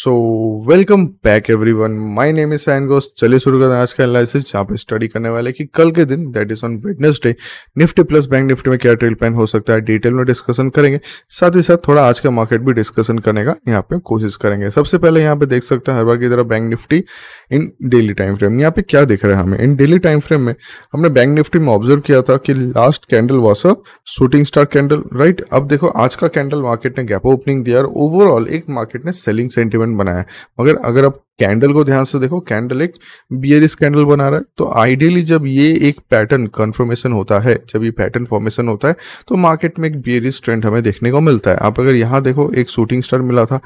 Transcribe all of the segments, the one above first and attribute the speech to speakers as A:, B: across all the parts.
A: so welcome back everyone my name is साइन गोस चलिए शुरू करते हैं आज का एनालिसिस जहाँ पे स्टडी करने वाले कि कल के दिन that is on Wednesday Nifty plus bank Nifty में क्या ट्रेल प्लान हो सकता है डिटेल में डिस्कशन करेंगे साथ ही साथ थोड़ा आज का मार्केट भी डिस्कशन करने का यहाँ पे कोशिश करेंगे सबसे पहले यहाँ पे देख सकते हैं हर बार की तरह bank Nifty in daily time frame यहाँ पे क्या दिख रहा है हमें इन डेली टाइम फ्रेम में हमने बैंक निफ्टी में ऑब्जर्व किया था कि last candle was a shooting star candle right अब देखो आज का कैंडल मार्केट ने गैप ओपनिंग दिया और ओवरऑल एक मार्केट ने सेलिंग सेंटिमेंट बनाया मगर अगर आप कैंडल को ध्यान से देखो कैंडल एक बियर कैंडल बना रहा है तो आइडियली जब ये एक पैटर्न कन्फर्मेशन होता है जब ये पैटर्न फॉर्मेशन होता है तो मार्केट में एक बियर ट्रेंड हमें देखने को मिलता है आप अगर यहाँ देखो एक शूटिंग स्टार मिला था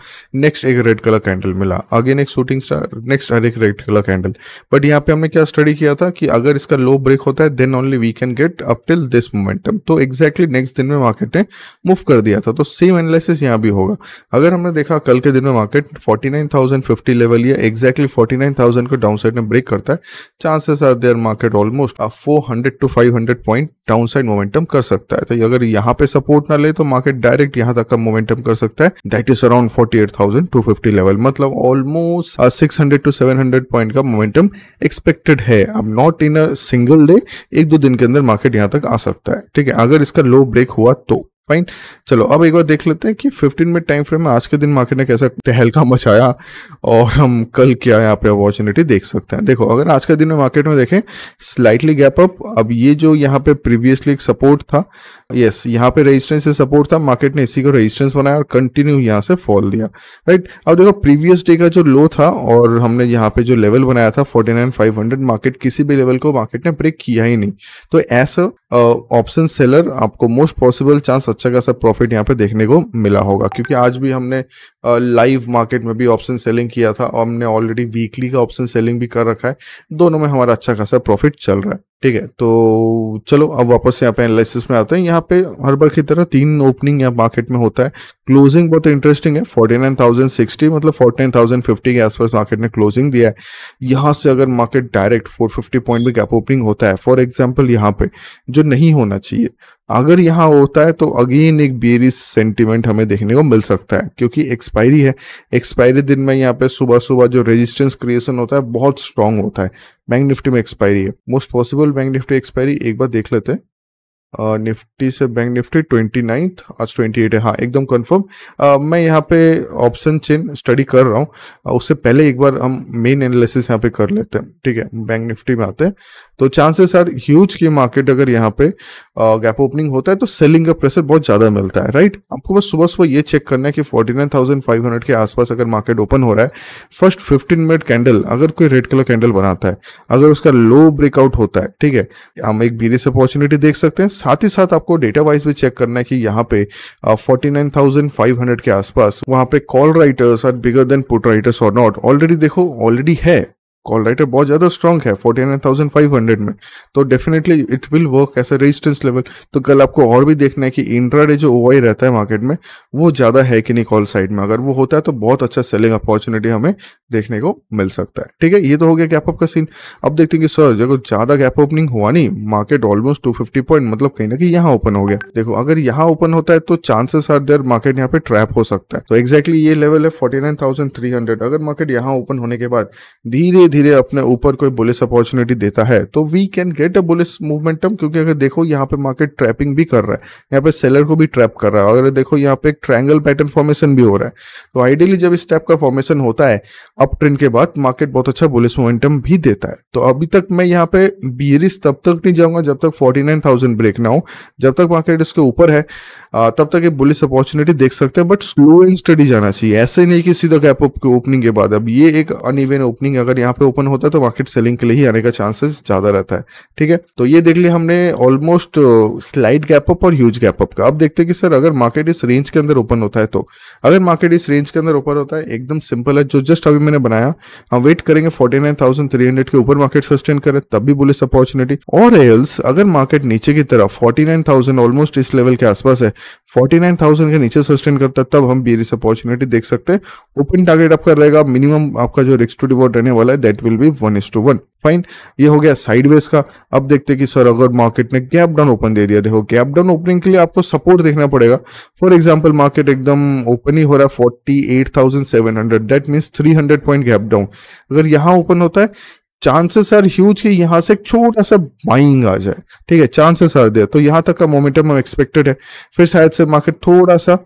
A: नेक्स्ट एक रेड कलर कैंडल मिला अगेन एक शूटिंग स्टार नेक्स्ट एक रेड कलर कैंडल बट यहाँ पे हमने क्या स्टडी किया था कि अगर इसका लो ब्रेक होता है then only we can get up till this momentum तो एक्जैक्टली नेक्स्ट दिन में मार्केट ने मूव कर दिया था तो सेम एनालिसिस यहाँ भी होगा अगर हमने देखा कल के दिन में market forty nine thousand fifty level या एग्जैक्टली फोर्टी नाइन थाउजेंड को डाउन साइड में ब्रेक करता है chances are there market almost four hundred to five hundred point down side momentum कर सकता है तो अगर यहाँ पे सपोर्ट ना ले तो मार्केट डायरेक्ट यहाँ तक का मोमेंटम कर सकता है that is around forty eight thousand to fifty level मतलब almost six hundred to seven hundred point का मोमेंटम एक्सपेक्टेड है अब not in a single day एक दो दिन के अंदर मार्केट यहाँ तक आ सकता है ठीक है अगर इसका लो ब्रेक हुआ तो फाइन चलो अब एक बार देख लेते हैं कि 15 मिनट टाइम फ्रेम में आज के दिन मार्केट ने कैसा तहलका मचाया और हम कल क्या यहाँ पे अपॉर्चुनिटी देख सकते हैं देखो अगर आज के दिन में मार्केट में देखें स्लाइटली गैप अप अब ये जो यहाँ पे प्रीवियसली एक सपोर्ट था यस यहाँ पे रेजिस्टेंस से सपोर्ट था मार्केट ने इसी को रेजिस्टेंस बनाया और कंटिन्यू यहाँ से फॉल दिया राइट अब देखो प्रीवियस डे का जो लो था और हमने यहाँ पे जो लेवल बनाया था forty nine five hundred market किसी भी लेवल को मार्केट ने ब्रेक किया ही नहीं तो ऐसा ऑप्शन सेलर आपको मोस्ट पॉसिबल चांस अच्छा खासा प्रॉफिट यहाँ पे देखने को मिला होगा क्योंकि आज भी हमने लाइव मार्केट में भी ऑप्शन सेलिंग किया था और हमने ऑलरेडी वीकली का ऑप्शन सेलिंग भी कर रखा है दोनों में हमारा अच्छा खासा प्रॉफिट चल रहा है ठीक है तो चलो अब वापस यहाँ पे एनालिसिस में आते हैं यहाँ पे हर बार की तरह तीन ओपनिंग यहाँ मार्केट में होता है क्लोजिंग बहुत इंटरेस्टिंग है सिक्सटी मतलब फिफ्टी के आसपास मार्केट ने क्लोजिंग दिया है यहाँ से अगर market direct four fifty point में गैप ओपनिंग होता है फॉर एग्जाम्पल यहाँ पे जो नहीं होना चाहिए अगर यहाँ होता है तो अगेन एक बेरिस सेंटिमेंट हमें देखने को मिल सकता है क्योंकि एक्स एक्सपायरी है एक्सपायरी दिन में यहाँ पे सुबह सुबह जो रेजिस्टेंस क्रिएशन होता है बहुत स्ट्रांग होता है बैंक निफ्टी में एक्सपायरी है most possible bank Nifty expiry एक बार देख लेते हैं निफ्टी से बैंक निफ्टी ट्वेंटी नाइन्थ आज ट्वेंटी एट है हाँ एकदम कंफर्म मैं यहाँ पे ऑप्शन चेन स्टडी कर रहा हूँ उससे पहले एक बार हम मेन एनालिसिस यहाँ पे कर लेते हैं ठीक है बैंक निफ्टी में आते हैं तो चांसेस आर ह्यूज की मार्केट अगर यहाँ पे गैप ओपनिंग होता है तो सेलिंग का प्रेशर बहुत ज़्यादा मिलता है राइट आपको बस सुबह सुबह ये चेक करना है कि forty nine thousand five hundred के आसपास अगर मार्केट ओपन हो रहा है फर्स्ट फिफ्टीन मिनट कैंडल अगर कोई रेड कलर कैंडल बनाता है अगर उसका लो ब्रेकआउट होता है ठीक है हम एक बीरे अपॉर्चुनिटी देख सकते हैं साथ ही साथ आपको डेटा वाइज भी चेक करना है कि यहाँ पे forty nine thousand five hundred के आसपास वहां पे call writers are bigger than put writers और नॉट ऑलरेडी देखो ऑलरेडी है कॉल राइटर बहुत ज़्यादा स्ट्रॉन्ग है forty nine thousand five hundred में तो definitely it will work as a resistance level तो कल आपको और भी देखना है कि इंट्राडे जो ओ रहता है मार्केट में वो ज़्यादा है कि नहीं कॉल साइड में अगर वो होता है तो बहुत अच्छा सेलिंग अपॉर्चुनिटी हमें देखने को मिल सकता है ठीक है ये तो हो गया गैप अप का सीन अब देखते हैं कि सर देखो ज़्यादा गैप ओपनिंग हुआ नहीं market almost two fifty point मतलब कहीं ना कहीं यहाँ ओपन हो गया देखो अगर यहाँ ओपन होता है तो चांसेस आर देर मार्केट यहाँ पे ट्रैप हो सकता है तो एक्जैक्टली ये लेवल है forty nine thousand three hundred अगर मार्केट यहाँ ओपन होने के बाद धीरे धीरे अपने ऊपर कोई बुलिस अपॉर्चुनिटी देता है तो we can get a bullish momentum क्योंकि अगर देखो यहाँ पे मार्केट ट्रैपिंग भी कर रहा है यहाँ पे सेलर को भी ट्रैप कर रहा है अगर देखो यहाँ पे एक ट्रायंगल पैटर्न फॉर्मेशन भी हो रहा है तो आइडियली जब इस टाइप का फॉर्मेशन होता है अप ट्रेंड के बाद मार्केट बहुत अच्छा बुलिस मोमेंटम भी देता है तो अभी तक मैं यहाँ पे बीरिस तब तक नहीं जाऊंगा जब तक 49,000 ब्रेक ना हो जब तक मार्केट इसके ऊपर है तब तक ये बुलिस अपॉर्चुनिटी देख सकते हैं बट स्लो एंड स्टडी जाना चाहिए ऐसे नहीं कि सीधा गैप अप के ओपनिंग के बाद अब ये एक अनइवन ओपनिंग अगर यहाँ पे ओपन होता है तो मार्केट सेलिंग के लिए ही आने का चांसेस ज़्यादा रहता है ठीक है तो ये देख लिया हमने ऑलमोस्ट स्लाइड गैप अप और ह्यूज गैप अप का अब देखते हैं कि सर अगर मार्केट इस रेंज के अंदर ओपन होता है तो अगर मार्केट इस रेंज के अंदर ओपन होता है एकदम सिंपल है जो जस्ट अभी मैंने बनाया हम वेट करेंगे फोर्टी के ऊपर मार्केट सस्टेन करे तब भी बोले अपॉर्चुनिटी और एल्स अगर मार्केट नीचे की तरफ फोर्टी ऑलमोस्ट इस लेवल के आसपास है फोर्टी के नीचे सस्टेन करता तब हम बेरिस अपॉर्चुनिटी देख सकते हैं ओपन टारगेट आपका रहेगा मिनिमम आपका जो रिस्क टू डिवॉट रहने वाला है that will be one is to one fine ये हो गया साइडवेज का अब देखते कि सर अगर मार्केट ने गैप डाउन ओपन दे दिया देखो गैप डाउन ओपनिंग के लिए आपको सपोर्ट देखना पड़ेगा फॉर एग्जांपल मार्केट एकदम ओपन ही हो रहा है forty eight thousand seven hundred that means three hundred point gap down अगर यहाँ ओपन होता है चांसेस आर ह्यूज कि यहाँ से छोटा सा बाइंग आ जाए ठीक है चांसेस आर दे तो यहाँ तक का मोमेंटम एक्सपेक्टेड है फिर शायद से मार्केट थोड़ा सा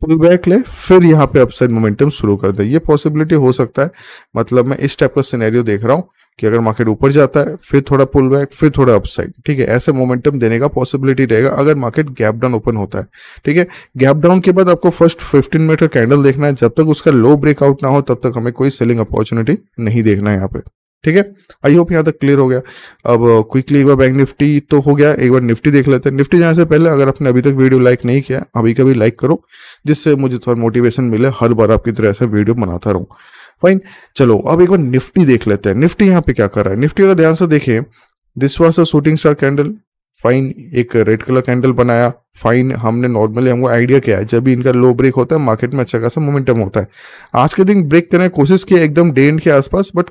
A: पुल बैक ले फिर यहाँ पे अपसाइड मोमेंटम शुरू कर दे ये पॉसिबिलिटी हो सकता है मतलब मैं इस टाइप का सिनेरियो देख रहा हूँ कि अगर मार्केट ऊपर जाता है फिर थोड़ा पुल बैक फिर थोड़ा अपसाइड ठीक है ऐसे मोमेंटम देने का पॉसिबिलिटी रहेगा अगर मार्केट गैप डाउन ओपन होता है ठीक है गैप डाउन के बाद आपको फर्स्ट 15 मिनट का कैंडल देखना है जब तक उसका लो ब्रेकआउट ना हो तब तक हमें कोई सेलिंग अपॉर्चुनिटी नहीं देखना है यहाँ पे ठीक है आई होप यहाँ तक क्लियर हो गया अब क्विकली uh, एक बार बैंक निफ्टी तो हो गया एक बार निफ्टी देख लेते हैं निफ्टी जाने से पहले अगर आपने अभी तक वीडियो लाइक नहीं किया अभी कभी लाइक करो जिससे मुझे थोड़ा मोटिवेशन मिले हर बार आपकी तरह ऐसा वीडियो बनाता रहूँ फाइन चलो अब एक बार निफ्टी देख लेते हैं निफ्टी यहाँ पे क्या कर रहा है निफ्टी अगर ध्यान से देखें this was a shooting star candle fine एक रेड कलर कैंडल बनाया फाइन हमने नॉर्मली हमको आइडिया किया है जब भी इनका लो ब्रेक होता है मार्केट में अच्छा खासा मोमेंटम होता है आज के दिन ब्रेक करने की कोशिश की एकदम डे एंड के आसपास बट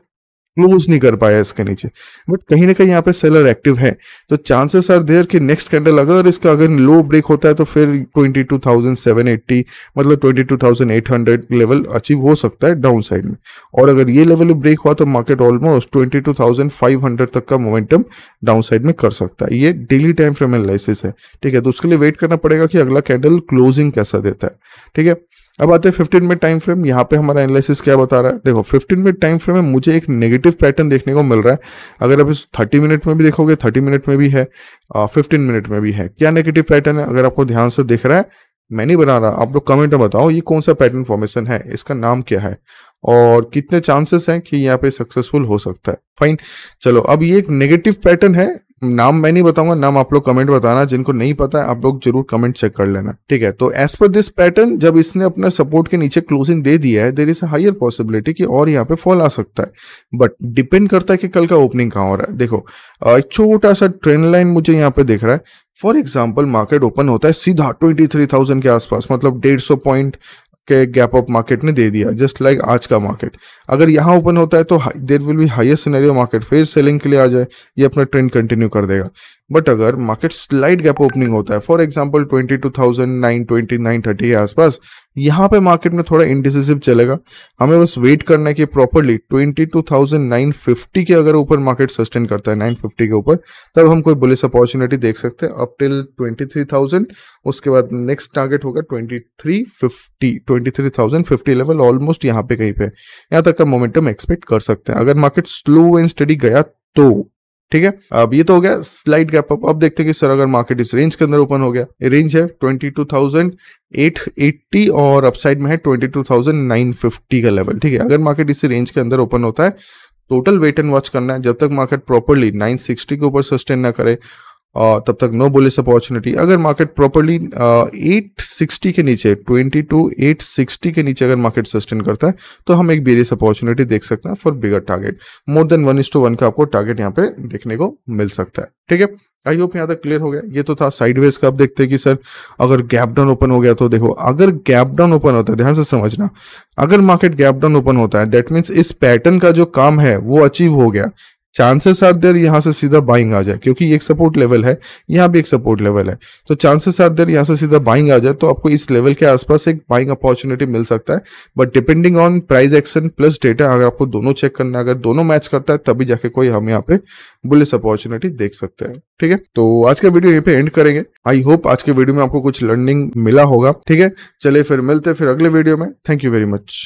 A: क्लोज नहीं कर पाया इसके नीचे बट कहीं ना कहीं यहाँ पे सेलर एक्टिव है तो चांसेस आर देयर कि नेक्स्ट कैंडल अगर इसका अगर लो ब्रेक होता है तो फिर 22,780 मतलब 22,800 लेवल अचीव हो सकता है डाउन साइड में और अगर ये लेवल ब्रेक हुआ तो मार्केट ऑलमोस्ट 22,500 तक का मोमेंटम डाउन साइड में कर सकता है ये डेली टाइम फ्रेम एनालिसिस है ठीक है तो उसके लिए वेट करना पड़ेगा कि अगला कैंडल क्लोजिंग कैसा देता है ठीक है अब आते हैं फिफ्टीन मिनट टाइम फ्रेम यहाँ पे हमारा एनालिसिस क्या बता रहा है देखो फिफ्टीन मिनट टाइम फ्रेम में मुझे एक नेगेटिव पैटर्न देखने को मिल रहा है अगर आप इस थर्टी मिनट में भी देखोगे थर्टी मिनट में भी है फिफ्टीन मिनट में भी है क्या नेगेटिव पैटर्न है अगर आपको ध्यान से देख रहा है मैं नहीं बना रहा आप लोग कमेंट में बताओ ये कौन सा पैटर्न फॉर्मेशन है इसका नाम क्या है और कितने चांसेस हैं कि यहाँ पे सक्सेसफुल हो सकता है फाइन चलो अब ये एक नेगेटिव पैटर्न है नाम मैं नहीं बताऊंगा नाम आप लोग कमेंट बताना जिनको नहीं पता है आप लोग जरूर कमेंट चेक कर लेना ठीक है तो एज पर दिस पैटर्न जब इसने अपना सपोर्ट के नीचे क्लोजिंग दे दिया है देर इज हायर पॉसिबिलिटी कि और यहाँ पे फॉल आ सकता है बट डिपेंड करता है कि कल का ओपनिंग कहाँ हो रहा है देखो एक छोटा सा ट्रेंड लाइन मुझे यहाँ पे देख रहा है फॉर एग्जाम्पल मार्केट ओपन होता है सीधा ट्वेंटी थ्री थाउजेंड के आसपास मतलब डेढ़ सौ पॉइंट के गैप अप मार्केट ने दे दिया जस्ट लाइक like आज का मार्केट अगर यहाँ ओपन होता है तो there will be highest scenario market फिर सेलिंग के लिए आ जाए ये अपना ट्रेंड कंटिन्यू कर देगा बट अगर मार्केट स्लाइड गैप ओपनिंग होता है for example twenty two thousand nine twenty nine thirty के आसपास यहाँ पे मार्केट में थोड़ा इंडिसिसिव चलेगा हमें बस वेट करना है कि properly twenty two thousand nine fifty के अगर ऊपर मार्केट सस्टेन करता है नाइन फिफ्टी के ऊपर तब हम कोई बुलिस अपॉर्चुनिटी देख सकते हैं up till twenty three thousand उसके बाद नेक्स्ट टारगेट होगा twenty three fifty twenty three thousand fifty level almost यहाँ पे कहीं पे यहाँ तक का मोमेंटम एक्सपेक्ट कर सकते हैं अगर मार्केट स्लो एंड स्टडी गया तो ठीक है अब ये तो हो गया स्लाइड गैप अप अब देखते हैं कि सर अगर मार्केट इस रेंज के अंदर ओपन हो गया रेंज है 22,880 और अपसाइड में है 22,950 का लेवल ठीक है अगर मार्केट इसी रेंज के अंदर ओपन होता है टोटल वेट एंड वॉच करना है जब तक मार्केट प्रॉपरली 960 के ऊपर सस्टेन ना करे तब तक नो बोलिस अपॉर्चुनिटी अगर मार्केट प्रॉपरली 860 के नीचे 20 टू 860 के नीचे अगर मार्केट सस्टेन करता है तो हम एक बेरियस अपॉर्चुनिटी देख सकते हैं for bigger target more than one two one का आपको टारगेट यहाँ पे देखने को मिल सकता है ठीक है आई होप यहाँ तक क्लियर हो गया ये तो था साइडवेज का आप देखते हैं कि सर अगर गैप डाउन ओपन हो गया तो देखो अगर गैप डाउन ओपन होता है ध्यान से समझना अगर मार्केट गैप डाउन ओपन होता है दैट मीन्स इस पैटर्न का जो काम है वो अचीव हो गया चांसेस आर देर यहाँ से सीधा बाइंग आ जाए क्योंकि एक सपोर्ट लेवल है यहाँ भी एक सपोर्ट लेवल है तो चांसेस आर देर यहाँ से सीधा बाइंग आ जाए तो आपको इस लेवल के आसपास एक बाइंग अपॉर्चुनिटी मिल सकता है but depending on price action plus data अगर आपको दोनों चेक करना अगर दोनों मैच करता है तभी जाके कोई हम यहाँ पे बुलिस अपॉर्चुनिटी देख सकते हैं ठीक है तो आज का वीडियो यहीं पे एंड करेंगे आई होप आज के वीडियो में आपको कुछ लर्निंग मिला होगा ठीक है चलिए फिर मिलते फिर अगले वीडियो में थैंक यू वेरी मच